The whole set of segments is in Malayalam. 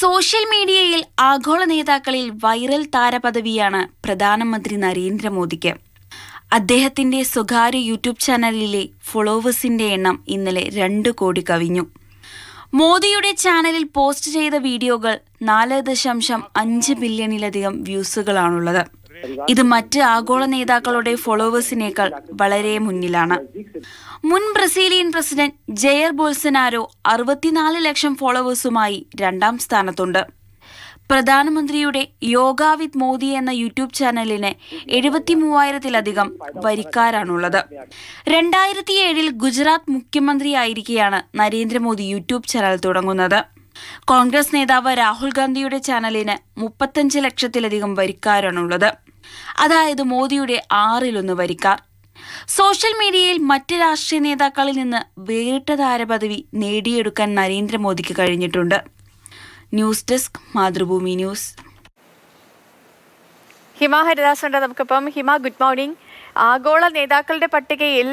സോഷ്യൽ മീഡിയയിൽ ആഗോള നേതാക്കളിൽ വൈറൽ താരപദവിയാണ് പ്രധാനമന്ത്രി നരേന്ദ്രമോദിക്ക് അദ്ദേഹത്തിന്റെ സ്വകാര്യ യൂട്യൂബ് ചാനലിലെ ഫോളോവേഴ്സിന്റെ എണ്ണം ഇന്നലെ രണ്ട് കോടി കവിഞ്ഞു മോദിയുടെ ചാനലിൽ പോസ്റ്റ് ചെയ്ത വീഡിയോകൾ നാല് ദശാംശം അഞ്ച് ബില്യണിലധികം വ്യൂസുകളാണുള്ളത് ഇത് മറ്റ് ആഗോള നേതാക്കളുടെ ഫോളോവേഴ്സിനേക്കാൾ വളരെ മുന്നിലാണ് മുൻ ബ്രസീലിയൻ പ്രസിഡന്റ് ജയർ ബോൾസനാരോ അറുപത്തിനാല് ലക്ഷം ഫോളോവേഴ്സുമായി രണ്ടാം സ്ഥാനത്തുണ്ട് പ്രധാനമന്ത്രിയുടെ യോഗ വിത്ത് മോദി എന്ന യൂട്യൂബ് ചാനലിന് എഴുപത്തി മൂവായിരത്തിലധികം വരിക്കാരാണുള്ളത് രണ്ടായിരത്തി ഏഴിൽ ഗുജറാത്ത് മുഖ്യമന്ത്രിയായിരിക്കെയാണ് നരേന്ദ്രമോദി യൂട്യൂബ് ചാനൽ തുടങ്ങുന്നത് കോൺഗ്രസ് നേതാവ് രാഹുൽ ഗാന്ധിയുടെ ചാനലിന് മുപ്പത്തഞ്ച് ലക്ഷത്തിലധികം വരിക്കാരാണുള്ളത് അതായത് മോദിയുടെ ആറിലൊന്ന് വരിക്കാർ സോഷ്യൽ മീഡിയയിൽ മറ്റ് രാഷ്ട്രീയ നേതാക്കളിൽ നിന്ന് വേറിട്ട താരപദവി നേടിയെടുക്കാൻ നരേന്ദ്രമോദിക്ക് കഴിഞ്ഞിട്ടുണ്ട് news desk Mathrubhumi news Hima ഹരിദാസുണ്ട് നമുക്കിപ്പം ഹിമ ഗുഡ് മോർണിംഗ് ആഗോള നേതാക്കളുടെ പട്ടികയിൽ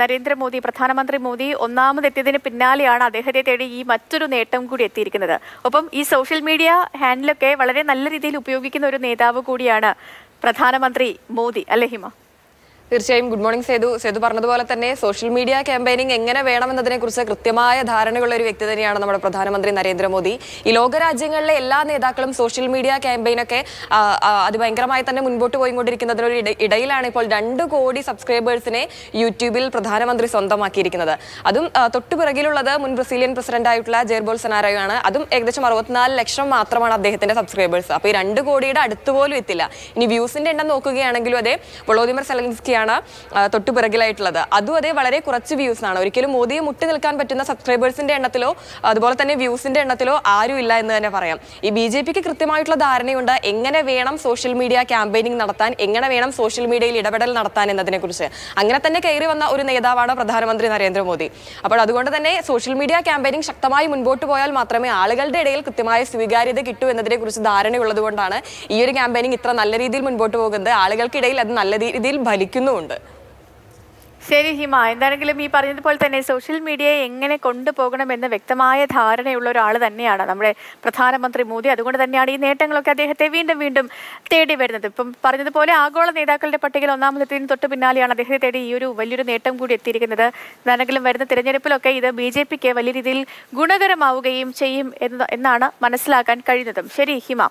നരേന്ദ്രമോദി പ്രധാനമന്ത്രി മോദി ഒന്നാമതെത്തിയതിന് പിന്നാലെയാണ് അദ്ദേഹത്തെ തേടി ഈ മറ്റൊരു നേട്ടം കൂടി എത്തിയിരിക്കുന്നത് ഒപ്പം ഈ സോഷ്യൽ മീഡിയ ഹാൻഡിലൊക്കെ വളരെ നല്ല രീതിയിൽ ഉപയോഗിക്കുന്ന ഒരു നേതാവ് കൂടിയാണ് പ്രധാനമന്ത്രി മോദി അല്ലേ ഹിമ തീർച്ചയായും ഗുഡ് മോർണിംഗ് സേതു സേതു പറഞ്ഞതുപോലെ തന്നെ സോഷ്യൽ മീഡിയ ക്യാമ്പയിനിങ് എങ്ങനെ വേണമെന്നതിനെ കുറിച്ച് കൃത്യമായ ധാരണയുള്ള ഒരു വ്യക്തി തന്നെയാണ് നമ്മുടെ പ്രധാനമന്ത്രി നരേന്ദ്രമോദി ഈ ലോകരാജ്യങ്ങളിലെ എല്ലാ നേതാക്കളും സോഷ്യൽ മീഡിയ ക്യാമ്പയിനൊക്കെ അത് ഭയങ്കരമായി തന്നെ മുൻപോട്ട് പോയിക്കൊണ്ടിരിക്കുന്നതിന് ഒരു ഇടയിലാണ് ഇപ്പോൾ രണ്ട് കോടി സബ്സ്ക്രൈബേഴ്സിനെ യൂട്യൂബിൽ പ്രധാനമന്ത്രി സ്വന്തമാക്കിയിരിക്കുന്നത് അതും തൊട്ടു പിറകിലുള്ളത് മുൻ ബ്രസീലിയൻ പ്രസിഡന്റായിട്ടുള്ള ജെയർ ബോൾസനാരോ ആണ് അതും ഏകദേശം അറുപത്തിനാല് ലക്ഷം മാത്രമാണ് അദ്ദേഹത്തിന്റെ സബ്സ്ക്രൈബേഴ്സ് അപ്പോൾ ഈ രണ്ട് കോടിയുടെ അടുത്തുപോലും എത്തില്ല ഇനി വ്യൂസിന്റെ എണ്ണം നോക്കുകയാണെങ്കിലും അതെ വളോദിമർ സെലൻസ്കി ഒക്കെയാണ് തൊട്ടുപിറകിലായിട്ടുള്ളത് അതും അതേ വളരെ കുറച്ച് വ്യൂസ് ആണ് ഒരിക്കലും മോദിയെ മുട്ടി നിൽക്കാൻ പറ്റുന്ന സബ്സ്ക്രൈബേഴ്സിന്റെ എണ്ണത്തിലോ അതുപോലെ തന്നെ വ്യൂസിന്റെ എണ്ണത്തിലോ ആരും ഇല്ല എന്ന് തന്നെ പറയാം ഈ ബി ജെ പിക്ക് കൃത്യമായിട്ടുള്ള ധാരണയുണ്ട് എങ്ങനെ വേണം സോഷ്യൽ മീഡിയ ക്യാമ്പയിനിങ് നടത്താൻ എങ്ങനെ വേണം സോഷ്യൽ മീഡിയയിൽ ഇടപെടൽ നടത്താൻ എന്നതിനെക്കുറിച്ച് അങ്ങനെ തന്നെ കയറി വന്ന ഒരു നേതാവാണ് പ്രധാനമന്ത്രി നരേന്ദ്രമോദി അപ്പോൾ അതുകൊണ്ട് തന്നെ സോഷ്യൽ മീഡിയ ക്യാമ്പയിനിങ് ശക്തമായി മുൻപോട്ട് പോയാൽ മാത്രമേ ആളുകളുടെ ഇടയിൽ കൃത്യമായ സ്വീകാര്യത കിട്ടൂ എന്നതിനെക്കുറിച്ച് ധാരണയുള്ളതുകൊണ്ടാണ് ഈ ഒരു ക്യാമ്പയിനിങ് ഇത്ര നല്ല രീതിയിൽ മുൻപോട്ട് പോകുന്നത് ആളുകൾക്കിടയിൽ അത് നല്ല രീതിയിൽ ഫലിക്കുന്നു എന്നുമുണ്ട് ശരി ഹിമ എന്താണെങ്കിലും ഈ പറഞ്ഞതുപോലെ തന്നെ സോഷ്യൽ മീഡിയയെ എങ്ങനെ കൊണ്ടുപോകണമെന്ന് വ്യക്തമായ ധാരണയുള്ള ഒരാൾ തന്നെയാണ് നമ്മുടെ പ്രധാനമന്ത്രി മോദി അതുകൊണ്ട് തന്നെയാണ് ഈ നേട്ടങ്ങളൊക്കെ അദ്ദേഹത്തെ വീണ്ടും വീണ്ടും തേടി വരുന്നത് ഇപ്പം പറഞ്ഞതുപോലെ ആഗോള നേതാക്കളുടെ പട്ടികയിൽ ഒന്നാമതെത്തിന് തൊട്ട് പിന്നാലെയാണ് അദ്ദേഹത്തെ തേടി ഈ ഒരു വലിയൊരു നേട്ടം കൂടി എത്തിയിരിക്കുന്നത് എന്താണെങ്കിലും വരുന്ന തിരഞ്ഞെടുപ്പിലൊക്കെ ഇത് ബി ജെ പിക്ക് വലിയ രീതിയിൽ ഗുണകരമാവുകയും ചെയ്യും എന്നാണ് മനസ്സിലാക്കാൻ കഴിയുന്നതും ശരി ഹിമ